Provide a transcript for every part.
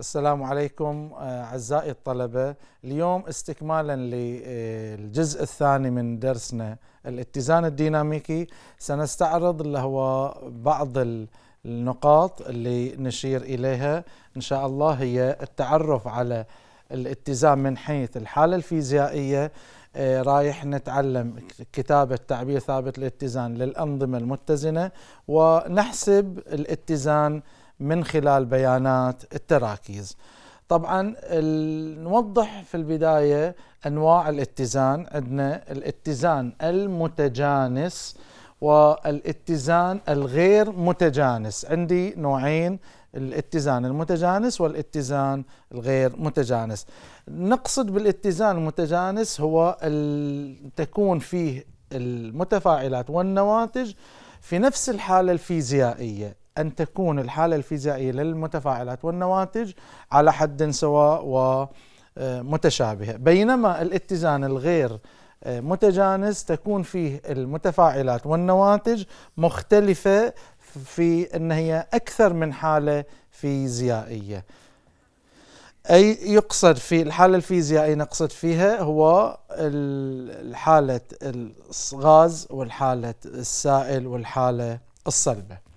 السلام عليكم آه، أعزائي الطلبة اليوم استكمالا للجزء الثاني من درسنا الاتزان الديناميكي سنستعرض اللي هو بعض النقاط اللي نشير إليها إن شاء الله هي التعرف على الاتزان من حيث الحالة الفيزيائية آه، رايح نتعلم كتابة تعبير ثابت الاتزان للأنظمة المتزنة ونحسب الاتزان من خلال بيانات التراكيز طبعا نوضح في البداية أنواع الاتزان عندنا الاتزان المتجانس والاتزان الغير متجانس عندي نوعين الاتزان المتجانس والاتزان الغير متجانس نقصد بالاتزان المتجانس هو تكون فيه المتفاعلات والنواتج في نفس الحالة الفيزيائية أن تكون الحالة الفيزيائية للمتفاعلات والنواتج على حد سواء ومتشابهة آه، بينما الاتزان الغير آه، متجانس تكون فيه المتفاعلات والنواتج مختلفة في أن هي أكثر من حالة فيزيائية أي يقصد في الحالة الفيزيائية نقصد فيها هو الحالة الغاز والحالة السائل والحالة الصلبة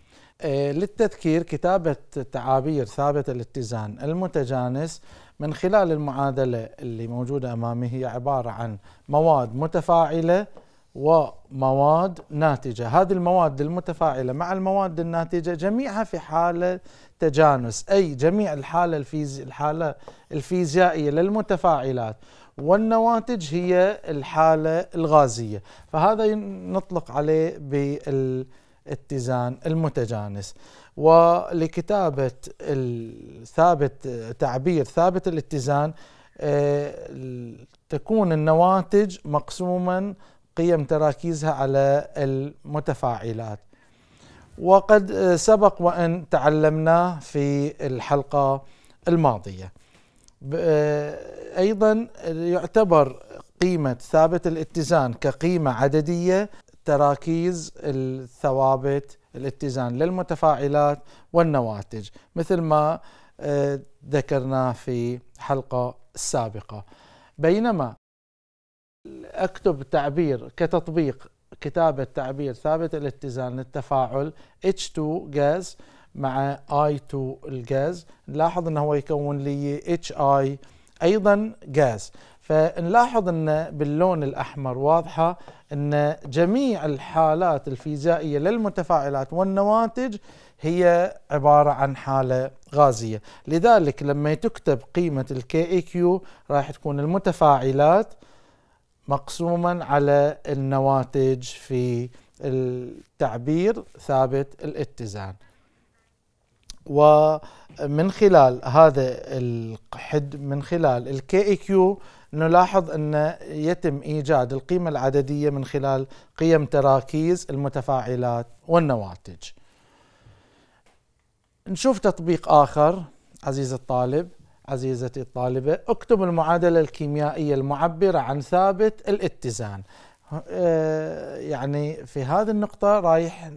آه، للتذكير كتابة تعابير ثابت الاتزان المتجانس من خلال المعادلة اللي موجودة أمامي هي عبارة عن مواد متفاعلة ومواد ناتجة هذه المواد المتفاعلة مع المواد الناتجة جميعها في حالة تجانس أي جميع الحالة, الفيزي الحالة الفيزيائية للمتفاعلات والنواتج هي الحالة الغازية فهذا نطلق عليه بال اتزان المتجانس ولكتابة الثابت تعبير ثابت الاتزان آه، تكون النواتج مقسوما قيم تراكيزها على المتفاعلات وقد آه، سبق وان تعلمناه في الحلقه الماضيه آه، ايضا يعتبر قيمه ثابت الاتزان كقيمه عدديه تراكيز الثوابت الاتزان للمتفاعلات والنواتج مثل ما آه، ذكرناه في حلقة السابقة بينما أكتب تعبير كتطبيق كتابة تعبير ثابت الاتزان للتفاعل H2 غاز مع I2 الغاز نلاحظ أنه هو يكون لي HI أيضا غاز فنلاحظ ان باللون الاحمر واضحه ان جميع الحالات الفيزيائيه للمتفاعلات والنواتج هي عباره عن حاله غازيه، لذلك لما تكتب قيمه الكي اي كيو راح تكون المتفاعلات مقسوما على النواتج في التعبير ثابت الاتزان. ومن خلال هذا الحد من خلال الكي اي كيو e نلاحظ أن يتم إيجاد القيمة العددية من خلال قيم تراكيز المتفاعلات والنواتج نشوف تطبيق آخر عزيز الطالب عزيزتي الطالبة اكتب المعادلة الكيميائية المعبرة عن ثابت الاتزان آه، يعني في هذه النقطة رايح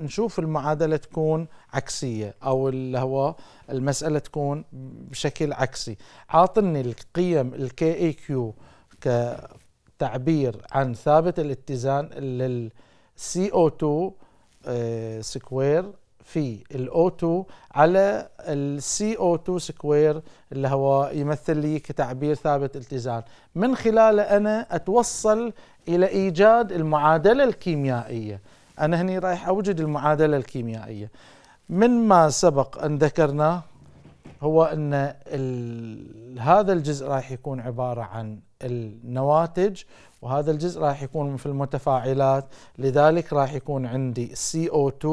نشوف المعادلة تكون عكسية أو اللي هو المسألة تكون بشكل عكسي عاطني القيم الكي اي كيو كتعبير عن ثابت الاتزان للسي او 2 سكوير في الاو 2 على السي او 2 سكوير اللي هو يمثل لي كتعبير ثابت التزام من خلاله أنا أتوصل إلى إيجاد المعادلة الكيميائية أنا هني رايح أوجد المعادلة الكيميائية من ما سبق أن ذكرناه هو أن هذا الجزء رايح يكون عبارة عن النواتج وهذا الجزء راح يكون في المتفاعلات لذلك راح يكون عندي CO2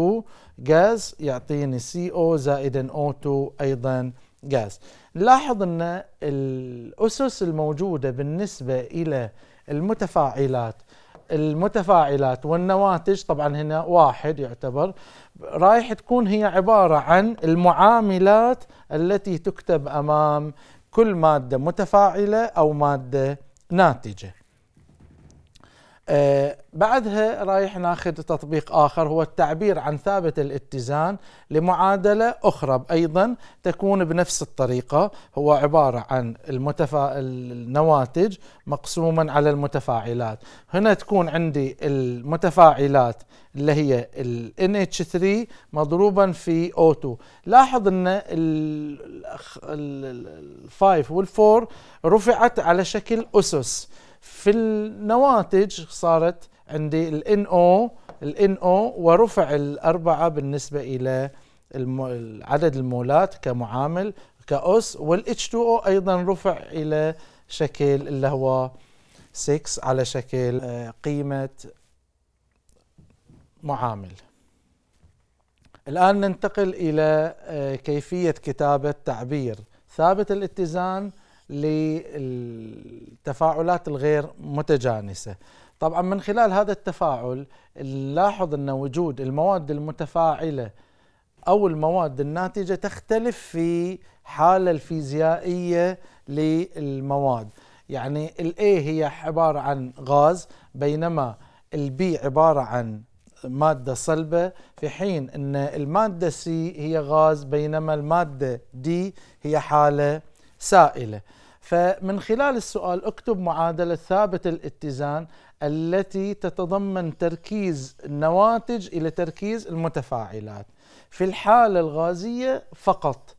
غاز يعطيني CO زايد o O2 أيضا غاز نلاحظ أن الأسس الموجودة بالنسبة إلى المتفاعلات المتفاعلات والنواتج طبعا هنا واحد يعتبر رايح تكون هي عبارة عن المعاملات التي تكتب أمام كل ماده متفاعله او ماده ناتجه آه، بعدها رايح ناخذ تطبيق اخر هو التعبير عن ثابت الاتزان لمعادله اخرى ايضا تكون بنفس الطريقه هو عباره عن المتفا... النواتج مقسوما على المتفاعلات هنا تكون عندي المتفاعلات اللي هي ال NH3 مضروبا في O2 لاحظ ان ال 5 وال 4 رفعت على شكل اسس في النواتج صارت عندي ال NO ال NO ورفع الأربعة بالنسبة إلى عدد المولات كمعامل كأس وال H2O أيضا رفع إلى شكل اللي هو 6 على شكل آه، قيمة معامل الآن ننتقل إلى آه، كيفية كتابة تعبير ثابت الاتزان للتفاعلات الغير متجانسة طبعا من خلال هذا التفاعل نلاحظ أن وجود المواد المتفاعلة أو المواد الناتجة تختلف في حالة الفيزيائية للمواد يعني الـ A هي عبارة عن غاز بينما الـ B عبارة عن مادة صلبة في حين أن المادة C هي غاز بينما المادة D هي حالة سائلة فمن خلال السؤال اكتب معادلة ثابت الاتزان التي تتضمن تركيز النواتج إلى تركيز المتفاعلات في الحالة الغازية فقط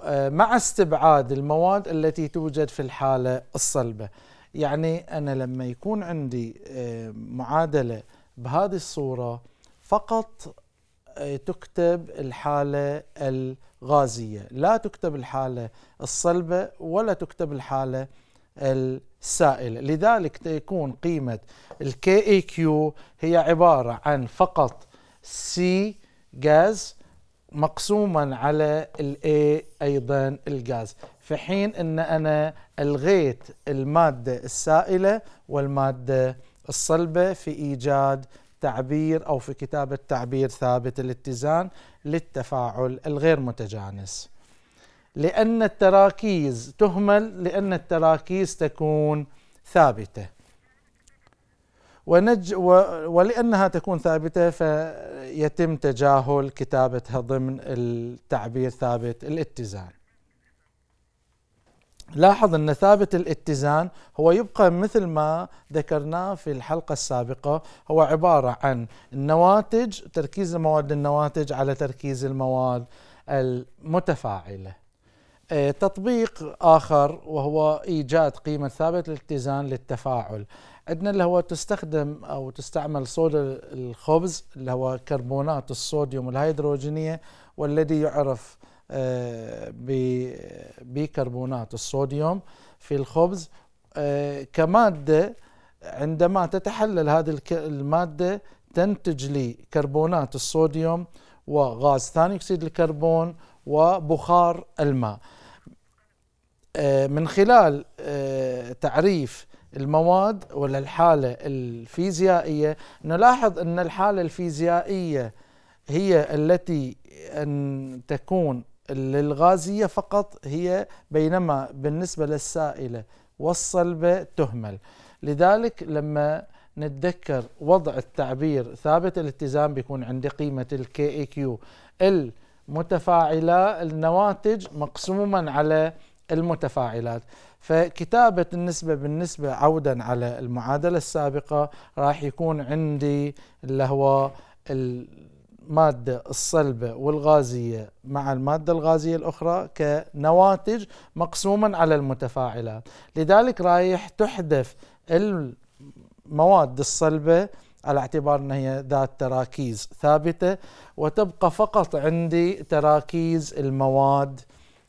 آه، مع استبعاد المواد التي توجد في الحالة الصلبة يعني أنا لما يكون عندي آه، معادلة بهذه الصورة فقط آه، تكتب الحالة الغازية لا تكتب الحالة الصلبة ولا تكتب الحالة السائلة لذلك تكون قيمة الكي اي كيو هي عبارة عن فقط سي غاز مقسوما على الاي ايضا الغاز في حين ان انا الغيت الماده السائله والماده الصلبه في ايجاد تعبير أو في كتابة تعبير ثابت الاتزان للتفاعل الغير متجانس لأن التراكيز تهمل لأن التراكيز تكون ثابته ونج و ولأنها تكون ثابتة فيتم تجاهل كتابتها ضمن التعبير ثابت الاتزان لاحظ ان ثابت الاتزان هو يبقى مثل ما ذكرناه في الحلقه السابقه هو عباره عن النواتج تركيز المواد النواتج على تركيز المواد المتفاعله آه، تطبيق اخر وهو ايجاد قيمه ثابت الاتزان للتفاعل عندنا اللي هو تستخدم او تستعمل صودا الخبز اللي هو كربونات الصوديوم الهيدروجينيه والذي يعرف آه، بيكربونات الصوديوم في الخبز آه، كمادة عندما تتحلل هذه المادة تنتج لي كربونات الصوديوم وغاز ثاني أكسيد الكربون وبخار الماء آه، من خلال تعريف المواد ولا الحالة الفيزيائية نلاحظ أن الحالة الفيزيائية هي التي أن تكون للغازية فقط هي بينما بالنسبة للسائلة والصلبة تهمل لذلك لما نتذكر وضع التعبير ثابت الاتزان بيكون عند قيمة الكي اي كيو المتفاعلة النواتج مقسوما على المتفاعلات فكتابة النسبة بالنسبة عودا على المعادلة السابقة راح يكون عندي اللي هو المادة الصلبة والغازية مع المادة الغازية الأخرى كنواتج مقسوما على المتفاعلات لذلك رايح تحذف المواد الصلبة على اعتبار أنها هي ذات تراكيز ثابتة وتبقى فقط عندي تراكيز المواد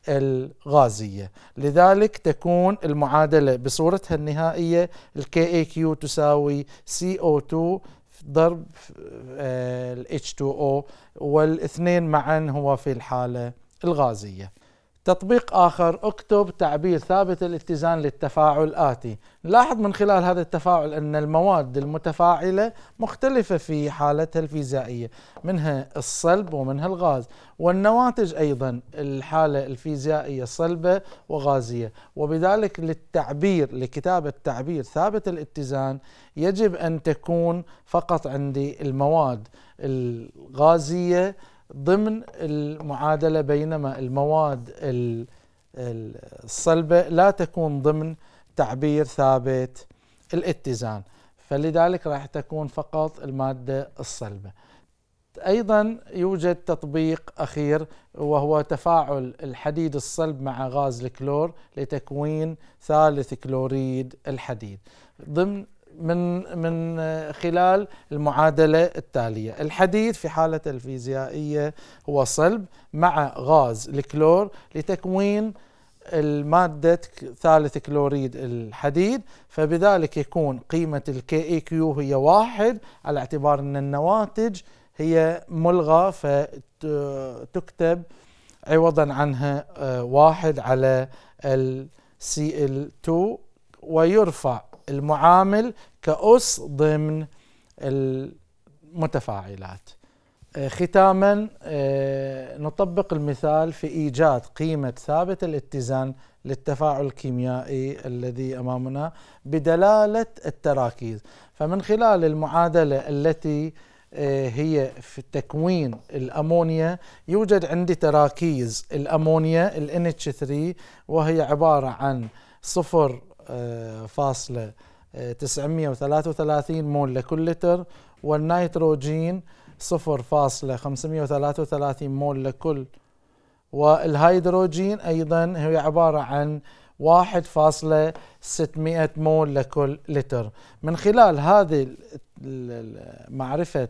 الغازية لذلك تكون المعادلة بصورتها النهائية اي KAQ تساوي CO2 ضرب آه، ال H2O والاثنين معا هو في الحالة الغازية تطبيق آخر اكتب تعبير ثابت الاتزان للتفاعل آتي نلاحظ من خلال هذا التفاعل أن المواد المتفاعلة مختلفة في حالتها الفيزيائية منها الصلب ومنها الغاز والنواتج أيضا الحالة الفيزيائية صلبة وغازية وبذلك للتعبير لكتابة تعبير ثابت الاتزان يجب أن تكون فقط عندي المواد الغازية ضمن المعادلة بينما المواد الصلبة لا تكون ضمن تعبير ثابت الاتزان فلذلك راح تكون فقط المادة الصلبة أيضا يوجد تطبيق أخير وهو تفاعل الحديد الصلب مع غاز الكلور لتكوين ثالث كلوريد الحديد ضمن من من خلال المعادله التاليه، الحديد في حالته الفيزيائيه هو صلب مع غاز الكلور لتكوين المادة ثالث كلوريد الحديد فبذلك يكون قيمة الكي اي كيو هي واحد على اعتبار أن النواتج هي ملغى فتكتب عوضا عنها آه، واحد على ال Cl2 ويرفع المعامل كأس ضمن المتفاعلات آه، ختاما آه، نطبق المثال في ايجاد قيمه ثابت الاتزان للتفاعل الكيميائي الذي امامنا بدلاله التراكيز فمن خلال المعادله التي آه، هي في تكوين الامونيا يوجد عندي تراكيز الامونيا ال NH3 وهي عباره عن صفر فاصلة 933 آه، مول لكل لتر والنيتروجين 0.533 مول لكل والهيدروجين أيضا هي عبارة عن 1.600 مول لكل لتر من خلال هذه معرفة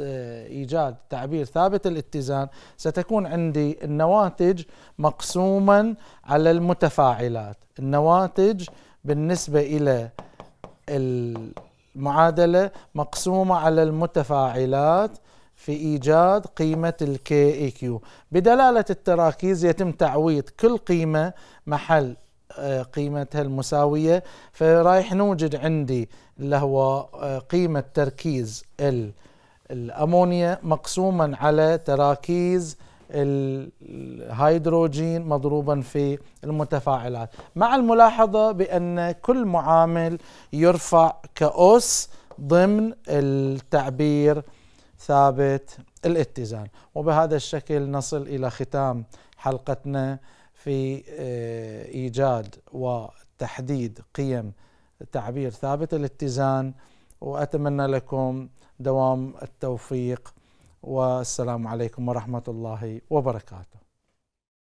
إيجاد تعبير ثابت الاتزان ستكون عندي النواتج مقسوما على المتفاعلات النواتج بالنسبة إلى المعادلة مقسومة على المتفاعلات في ايجاد قيمه الكي اي كيو بدلاله التراكيز يتم تعويض كل قيمه محل آه، قيمتها المساويه فرايح نوجد عندي اللي هو آه، قيمه تركيز ال الامونيا مقسوما على تراكيز الهيدروجين مضروبا في المتفاعلات مع الملاحظة بأن كل معامل يرفع كأس ضمن التعبير ثابت الاتزان وبهذا الشكل نصل إلى ختام حلقتنا في آه، إيجاد وتحديد قيم تعبير ثابت الاتزان وأتمنى لكم دوام التوفيق والسلام عليكم ورحمه الله وبركاته